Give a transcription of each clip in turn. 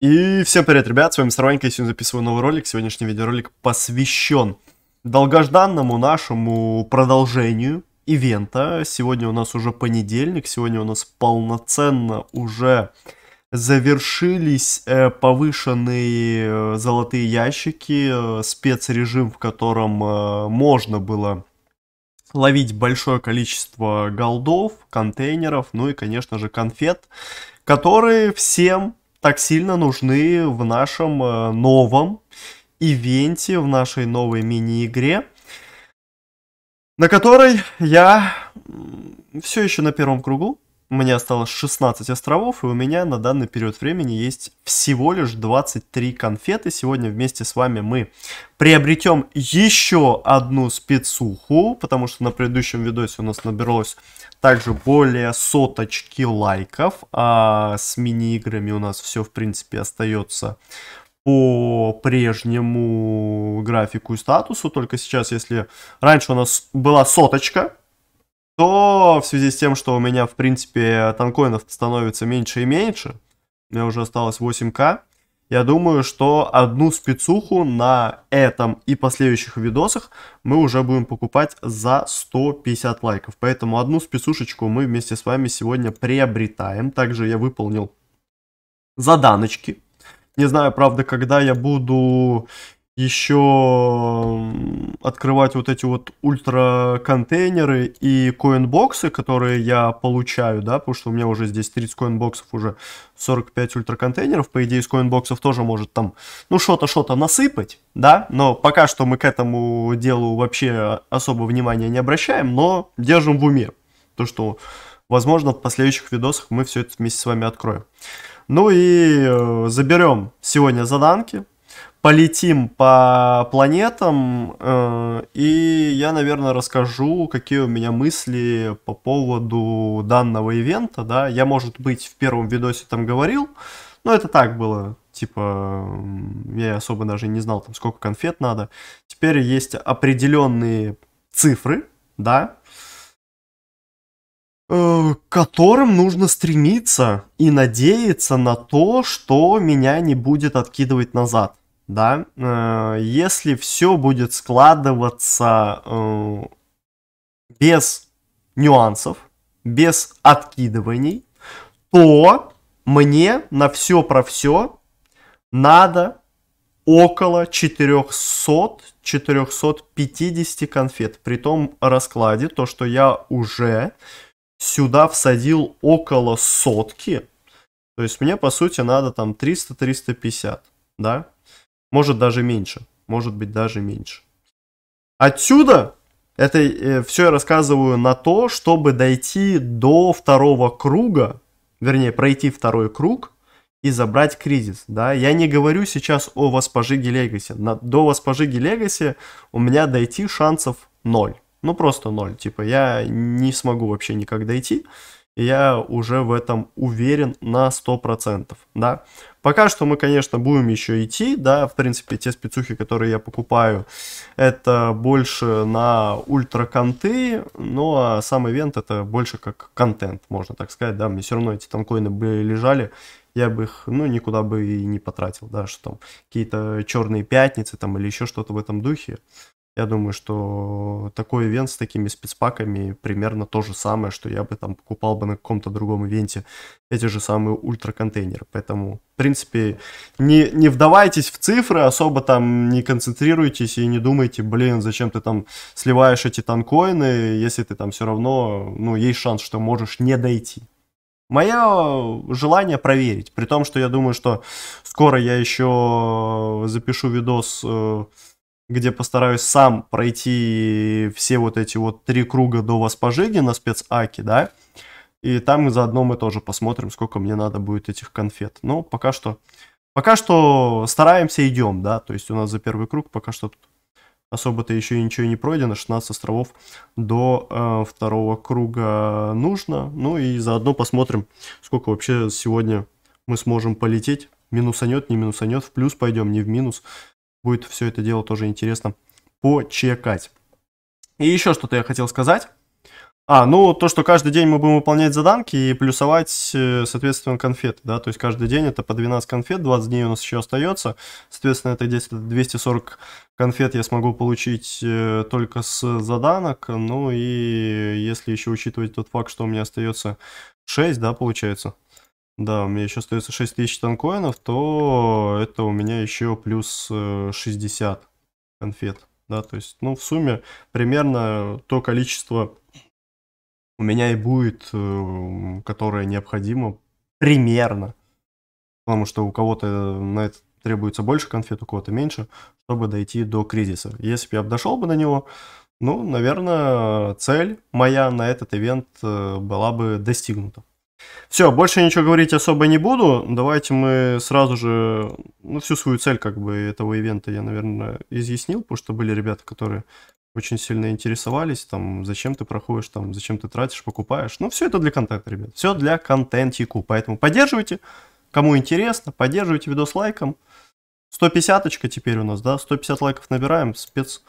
И всем привет, ребят, с вами Сорванька, я сегодня записываю новый ролик. Сегодняшний видеоролик посвящен долгожданному нашему продолжению ивента. Сегодня у нас уже понедельник, сегодня у нас полноценно уже завершились э, повышенные э, золотые ящики, э, спецрежим, в котором э, можно было ловить большое количество голдов, контейнеров, ну и, конечно же, конфет, которые всем так сильно нужны в нашем э, новом ивенте, в нашей новой мини-игре, на которой я все еще на первом кругу, мне осталось 16 островов, и у меня на данный период времени есть всего лишь 23 конфеты. Сегодня вместе с вами мы приобретем еще одну спецуху, потому что на предыдущем видосе у нас набралось также более соточки лайков, а с мини-играми у нас все, в принципе, остается по прежнему графику и статусу, только сейчас, если раньше у нас была соточка, то в связи с тем, что у меня, в принципе, танкоинов становится меньше и меньше, у меня уже осталось 8к, я думаю, что одну спецуху на этом и последующих видосах мы уже будем покупать за 150 лайков. Поэтому одну спецушечку мы вместе с вами сегодня приобретаем. Также я выполнил заданочки. Не знаю, правда, когда я буду еще открывать вот эти вот ультра контейнеры и коинбоксы, которые я получаю, да, потому что у меня уже здесь 30 коинбоксов, уже 45 ультра контейнеров, по идее из коинбоксов тоже может там, ну, что-то, что-то насыпать, да, но пока что мы к этому делу вообще особо внимания не обращаем, но держим в уме то, что, возможно, в последующих видосах мы все это вместе с вами откроем. Ну и э, заберем сегодня заданки, полетим по планетам, э, и я, наверное, расскажу, какие у меня мысли по поводу данного ивента, да. Я, может быть, в первом видосе там говорил, но это так было, типа, я особо даже не знал, там, сколько конфет надо. Теперь есть определенные цифры, да, э, к которым нужно стремиться и надеяться на то, что меня не будет откидывать назад да, э, если все будет складываться э, без нюансов, без откидываний, то мне на все про все надо около 400-450 конфет. При том раскладе, то, что я уже сюда всадил около сотки, то есть мне, по сути, надо там 300-350, да? Может даже меньше. Может быть даже меньше. Отсюда это э, все я рассказываю на то, чтобы дойти до второго круга, вернее, пройти второй круг и забрать кризис. Да? Я не говорю сейчас о Воспожиге Легаси. до Воспожиги Легаси у меня дойти шансов ноль. Ну просто ноль. Типа я не смогу вообще никак дойти я уже в этом уверен на 100%, да. Пока что мы, конечно, будем еще идти, да, в принципе, те спецухи, которые я покупаю, это больше на ультраконты, но ну, а сам ивент это больше как контент, можно так сказать, да, мне все равно эти танкоины бы лежали, я бы их, ну, никуда бы и не потратил, да, что там какие-то черные пятницы там или еще что-то в этом духе, я думаю, что такой ивент с такими спецпаками примерно то же самое, что я бы там покупал бы на каком-то другом ивенте эти же самые ультраконтейнеры. Поэтому, в принципе, не, не вдавайтесь в цифры, особо там не концентрируйтесь и не думайте, блин, зачем ты там сливаешь эти танкоины, если ты там все равно, ну, есть шанс, что можешь не дойти. Мое желание проверить, при том, что я думаю, что скоро я еще запишу видос э, где постараюсь сам пройти все вот эти вот три круга до на спецаке, да, и там заодно мы тоже посмотрим, сколько мне надо будет этих конфет. Но ну, пока что, пока что стараемся, идем, да, то есть у нас за первый круг пока что тут особо-то еще ничего не пройдено, 16 островов до э, второго круга нужно, ну и заодно посмотрим, сколько вообще сегодня мы сможем полететь, минусанет, не минусанет, в плюс пойдем, не в минус, будет все это дело тоже интересно почекать. И еще что-то я хотел сказать. А, ну то, что каждый день мы будем выполнять заданки и плюсовать, э, соответственно, конфеты, да, то есть каждый день это по 12 конфет, 20 дней у нас еще остается, соответственно, это 240 конфет я смогу получить э, только с заданок, ну и если еще учитывать тот факт, что у меня остается 6, да, получается, да, у меня еще остается 6000 танкоинов, то это у меня еще плюс 60 э, конфет. Да, то есть, ну, в сумме примерно то количество у меня и будет, э, которое необходимо примерно. Потому что у кого-то на это требуется больше конфет, у кого-то меньше, чтобы дойти до кризиса. Если бы я дошел бы до него, ну, наверное, цель моя на этот ивент э, была бы достигнута. Все, больше ничего говорить особо не буду. Давайте мы сразу же, ну, всю свою цель как бы этого ивента я, наверное, изъяснил, потому что были ребята, которые очень сильно интересовались, там, зачем ты проходишь, там, зачем ты тратишь, покупаешь. Ну, все это для контента, ребят. Все для контентику. Поэтому поддерживайте, кому интересно, поддерживайте видос лайком. 150 теперь у нас, да, 150 лайков набираем, спец,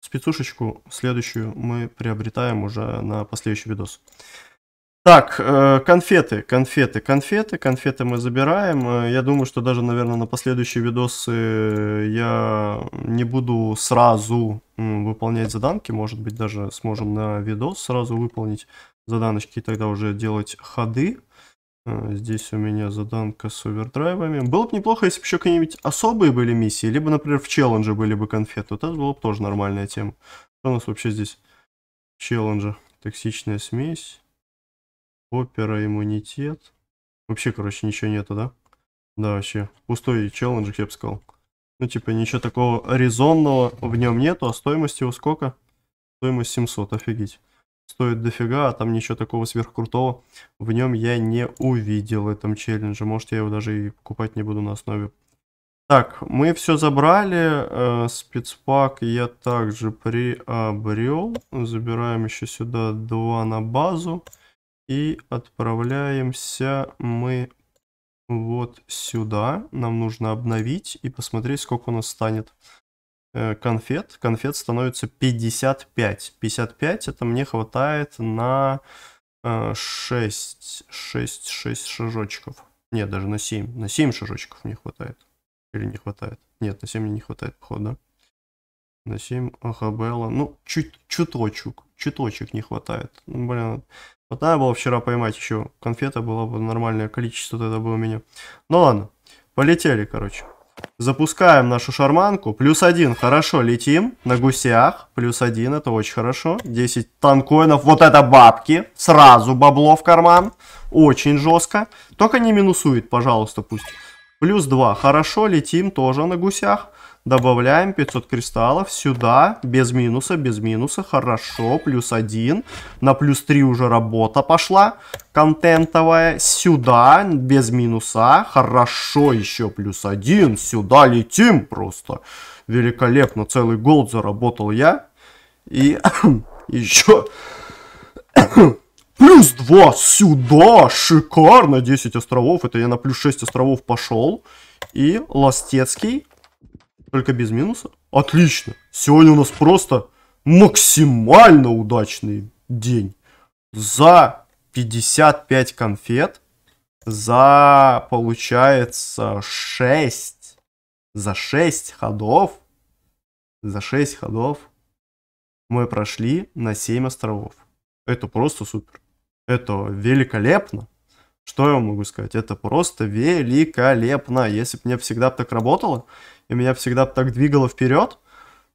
спецушечку следующую мы приобретаем уже на последующий видос. Так, э, конфеты, конфеты, конфеты, конфеты мы забираем. Э, я думаю, что даже, наверное, на последующие видосы э, я не буду сразу выполнять заданки. Может быть, даже сможем на видос сразу выполнить заданочки и тогда уже делать ходы. Здесь у меня заданка с овердрайвами. Было бы неплохо, если бы еще какие-нибудь особые были миссии, либо, например, в челлендже были бы конфеты. Вот это была бы тоже нормальная тема. Что у нас вообще здесь? Челленджа. Токсичная смесь. Опера, иммунитет. Вообще, короче, ничего нету, да? Да, вообще. Пустой челлендж, я бы сказал. Ну, типа, ничего такого резонного в нем нету. А стоимость его сколько? Стоимость 700, офигеть. Стоит дофига, а там ничего такого сверхкрутого. В нем я не увидел в этом челлендже. Может, я его даже и покупать не буду на основе. Так, мы все забрали. Э, спецпак я также приобрел. Забираем еще сюда два на базу. И отправляемся мы вот сюда. Нам нужно обновить и посмотреть, сколько у нас станет э, конфет. Конфет становится 55. 55 это мне хватает на 6, 6, 6 шажочков. Нет, даже на 7. На 7 шажочков не хватает. Или не хватает. Нет, на 7 не хватает, походу, да? на 7 Ахабела. Ну, чуть, чуточек, чуточек не хватает. Ну, блин, вот надо было вчера поймать еще конфета, было бы нормальное количество тогда бы у меня. Ну ладно, полетели, короче. Запускаем нашу шарманку. Плюс один, хорошо, летим на гусях. Плюс один, это очень хорошо. 10 танкоинов. Вот это бабки. Сразу бабло в карман. Очень жестко. Только не минусует, пожалуйста, пусть. Плюс два хорошо, летим тоже на гусях. Добавляем 500 кристаллов сюда, без минуса, без минуса, хорошо, плюс 1. На плюс 3 уже работа пошла контентовая. Сюда, без минуса, хорошо, еще плюс 1. Сюда летим просто. Великолепно, целый голд заработал я. И еще... Плюс 2 сюда, шикарно, 10 островов, это я на плюс 6 островов пошел. И Ластецкий только без минуса? Отлично. Сегодня у нас просто максимально удачный день. За 55 конфет. За, получается, 6. За 6 ходов. За 6 ходов мы прошли на 7 островов. Это просто супер. Это великолепно. Что я могу сказать? Это просто великолепно. Если бы мне всегда так работало, и меня всегда так двигало вперед,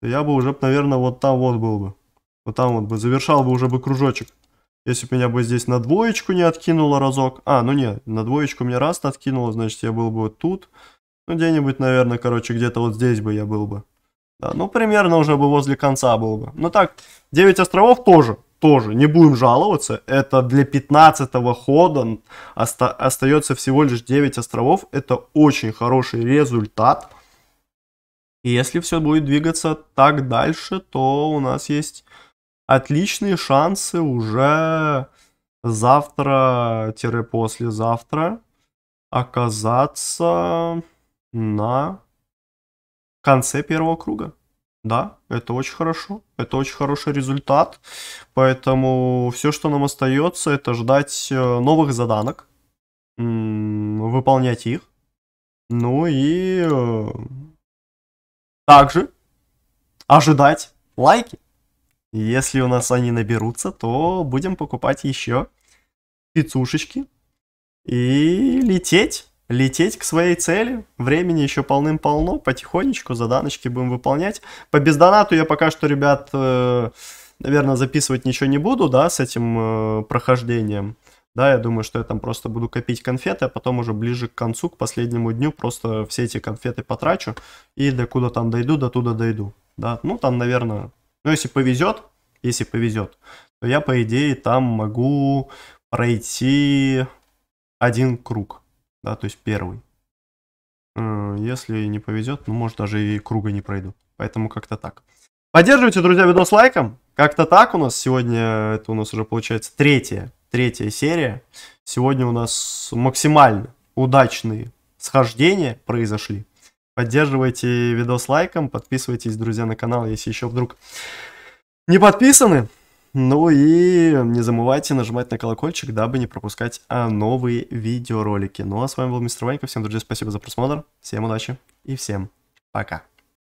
то я бы уже, наверное, вот там вот был бы. Вот там вот бы, завершал бы уже бы кружочек. Если бы меня бы здесь на двоечку не откинуло разок. А, ну нет, на двоечку меня раз откинуло, значит, я был бы вот тут. Ну, где-нибудь, наверное, короче, где-то вот здесь бы я был бы. Да, ну, примерно уже бы возле конца был бы. Ну так, 9 островов тоже, тоже, не будем жаловаться. Это для 15 хода оста остается всего лишь 9 островов. Это очень хороший результат. И если все будет двигаться так дальше, то у нас есть отличные шансы уже завтра-послезавтра оказаться на конце первого круга. Да, это очень хорошо, это очень хороший результат, поэтому все, что нам остается, это ждать э, новых заданок, выполнять их, ну и э, также ожидать лайки. Если у нас они наберутся, то будем покупать еще пиццушечки и лететь. Лететь к своей цели. Времени еще полным-полно. Потихонечку заданочки будем выполнять. По бездонату я пока что, ребят, э, наверное, записывать ничего не буду, да, с этим э, прохождением. Да, я думаю, что я там просто буду копить конфеты, а потом уже ближе к концу, к последнему дню просто все эти конфеты потрачу и до куда там дойду, до туда дойду. Да, ну там, наверное, ну если повезет, если повезет, то я, по идее, там могу пройти один круг, да, то есть первый. Э, если не повезет, ну, может, даже и круга не пройду. Поэтому как-то так. Поддерживайте, друзья, видос лайком. Как-то так у нас сегодня, это у нас уже получается третье третья серия. Сегодня у нас максимально удачные схождения произошли. Поддерживайте видос лайком, подписывайтесь, друзья, на канал, если еще вдруг не подписаны. Ну и не забывайте нажимать на колокольчик, дабы не пропускать а, новые видеоролики. Ну а с вами был Мистер Ванька, всем, друзья, спасибо за просмотр, всем удачи и всем пока.